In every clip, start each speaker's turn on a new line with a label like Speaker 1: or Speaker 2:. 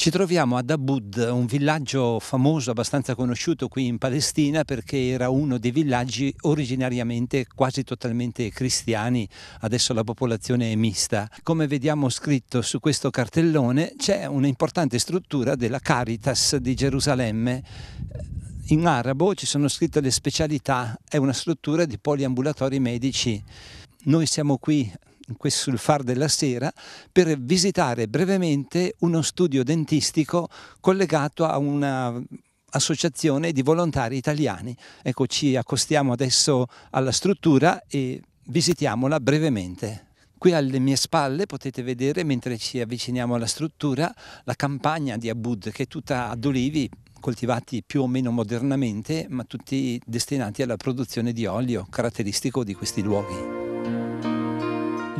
Speaker 1: Ci troviamo ad Abud, un villaggio famoso, abbastanza conosciuto qui in Palestina perché era uno dei villaggi originariamente quasi totalmente cristiani, adesso la popolazione è mista. Come vediamo scritto su questo cartellone c'è un'importante struttura della Caritas di Gerusalemme in arabo ci sono scritte le specialità, è una struttura di poliambulatori medici. Noi siamo qui questo, sul far della sera per visitare brevemente uno studio dentistico collegato a una associazione di volontari italiani. Ecco, ci accostiamo adesso alla struttura e visitiamola brevemente. Qui alle mie spalle potete vedere, mentre ci avviciniamo alla struttura, la campagna di Abud, che è tutta ad olivi coltivati più o meno modernamente, ma tutti destinati alla produzione di olio, caratteristico di questi luoghi.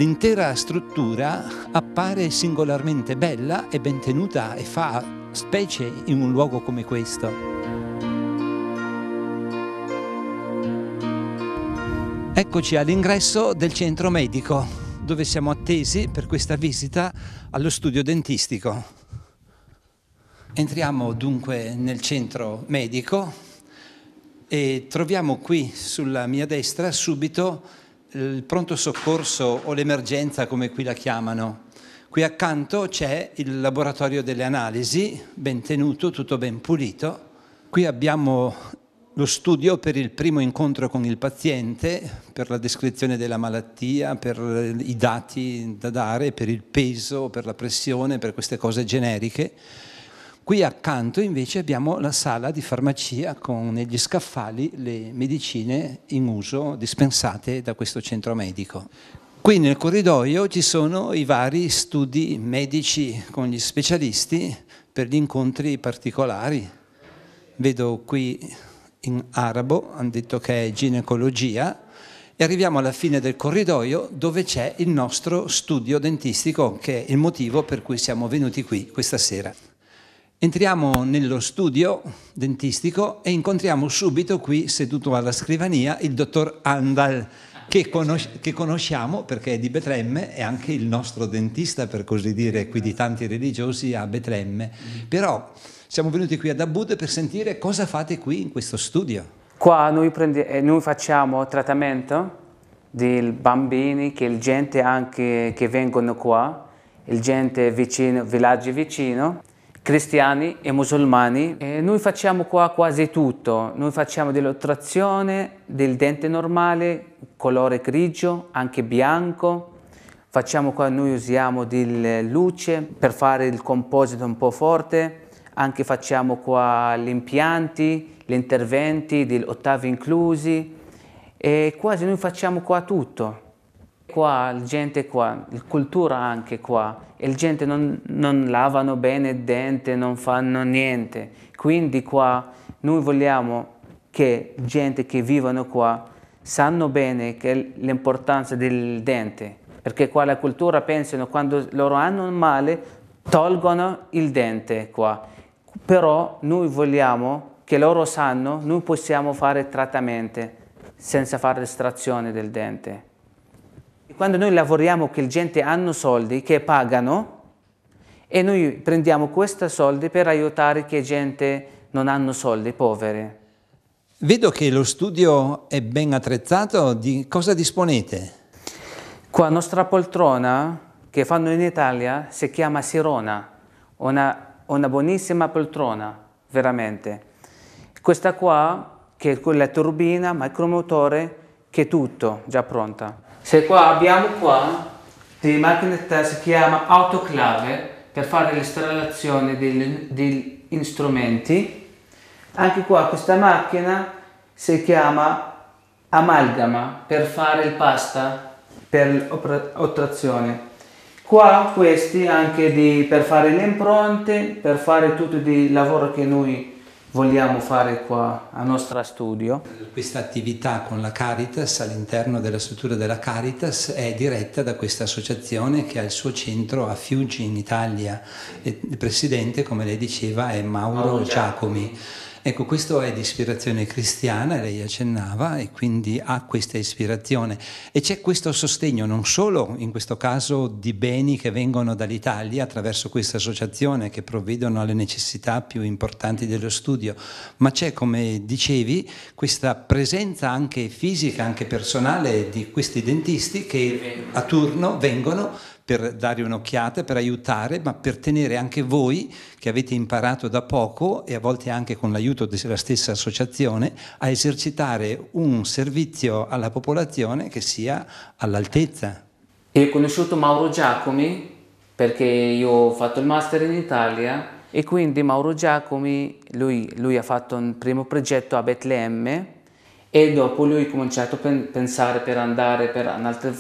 Speaker 1: L'intera struttura appare singolarmente bella e ben tenuta e fa specie in un luogo come questo. Eccoci all'ingresso del centro medico, dove siamo attesi per questa visita allo studio dentistico. Entriamo dunque nel centro medico e troviamo qui sulla mia destra subito il pronto soccorso o l'emergenza come qui la chiamano. Qui accanto c'è il laboratorio delle analisi, ben tenuto, tutto ben pulito. Qui abbiamo lo studio per il primo incontro con il paziente, per la descrizione della malattia, per i dati da dare, per il peso, per la pressione, per queste cose generiche. Qui accanto invece abbiamo la sala di farmacia con negli scaffali le medicine in uso dispensate da questo centro medico. Qui nel corridoio ci sono i vari studi medici con gli specialisti per gli incontri particolari. Vedo qui in arabo, hanno detto che è ginecologia, e arriviamo alla fine del corridoio dove c'è il nostro studio dentistico, che è il motivo per cui siamo venuti qui questa sera. Entriamo nello studio dentistico e incontriamo subito qui, seduto alla scrivania, il dottor Andal, che, conos- che, conosciamo perché è di Betlemme, e anche il nostro dentista, per così dire, qui di tanti religiosi a Betlemme. Però siamo venuti qui ad Abud per sentire cosa fate qui in questo studio.
Speaker 2: Qua noi, prendi- eh, noi facciamo trattamento dei bambini, che gente anche che vengono qua, il gente vicino, villaggi vicino cristiani e musulmani. E noi facciamo qua quasi tutto, noi facciamo dell'ottrazione del dente normale, colore grigio, anche bianco, facciamo qua noi usiamo del luce per fare il composito un po' forte, anche facciamo qua gli impianti, gli interventi, degli ottavi inclusi e quasi noi facciamo qua tutto. Qua la gente qua, la cultura anche qua, e la gente non, non lavano bene il dente, non fanno niente. Quindi qua noi vogliamo che la gente che vivono qua sanno bene l'importanza del dente, perché qua la cultura pensano quando loro hanno un male tolgono il dente qua. Però noi vogliamo che loro sanno, noi possiamo fare trattamento senza fare estrazione del dente. Quando noi lavoriamo che la gente hanno soldi, che pagano, e noi prendiamo questi soldi per aiutare che gente non hanno soldi, poveri.
Speaker 1: Vedo che lo studio è ben attrezzato, di cosa disponete?
Speaker 2: Qua la nostra poltrona che fanno in Italia si chiama Sirona, una, una buonissima poltrona, veramente. Questa qua, che è quella turbina, micromotore, che è tutto già pronta. Se qua abbiamo qua delle macchine test si chiama autoclave per fare l'installazione degli strumenti. Anche qua questa macchina si chiama amalgama per fare il pasta per ottrazione. Qua questi anche di, per fare le impronte,
Speaker 1: per fare tutto il lavoro che noi vogliamo fare qua a nostra studio. Questa attività con la Caritas all'interno della struttura della Caritas è diretta da questa associazione che ha il suo centro a Fiuggi in Italia. Il presidente, come lei diceva, è Mauro, Mauro Giacomi. Giacomi Ecco, questo è di ispirazione cristiana, lei accennava, e quindi ha questa ispirazione. E c'è questo sostegno non solo in questo caso di beni che vengono dall'Italia attraverso questa associazione che provvedono alle necessità più importanti dello studio, ma c'è, come dicevi, questa presenza anche fisica, anche personale di questi dentisti che a turno vengono per dare un'occhiata, per aiutare, ma per tenere anche voi che avete imparato da poco e a volte anche con l'aiuto della stessa associazione a esercitare un servizio alla popolazione che sia all'altezza.
Speaker 2: Io ho conosciuto Mauro Giacomi perché io ho fatto il master in Italia e quindi Mauro Giacomi, lui, lui ha fatto un primo progetto a Betlemme e dopo lui ha cominciato a pensare per andare per altri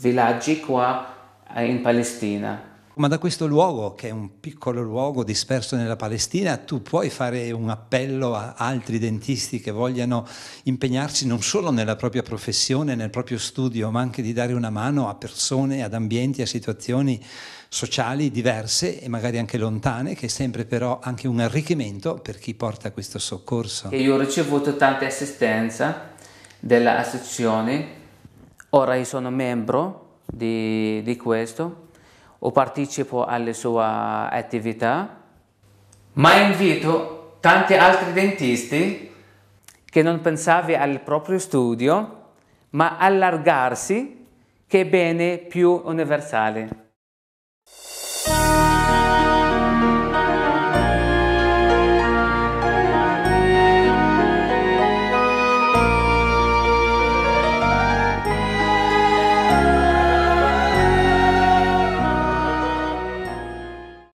Speaker 2: villaggi qua eh, in Palestina.
Speaker 1: Ma da questo luogo, che è un piccolo luogo disperso nella Palestina, tu puoi fare un appello a altri dentisti che vogliano impegnarsi non solo nella propria professione, nel proprio studio, ma anche di dare una mano a persone, ad ambienti, a situazioni sociali diverse e magari anche lontane, che è sempre però anche un arricchimento per chi porta questo soccorso. E io
Speaker 2: ho ricevuto tanta assistenza dell'associazione, ora io sono membro di, di questo o partecipo alle sue attività, ma invito tanti altri dentisti che non pensavano al proprio studio, ma allargarsi che è bene più universale.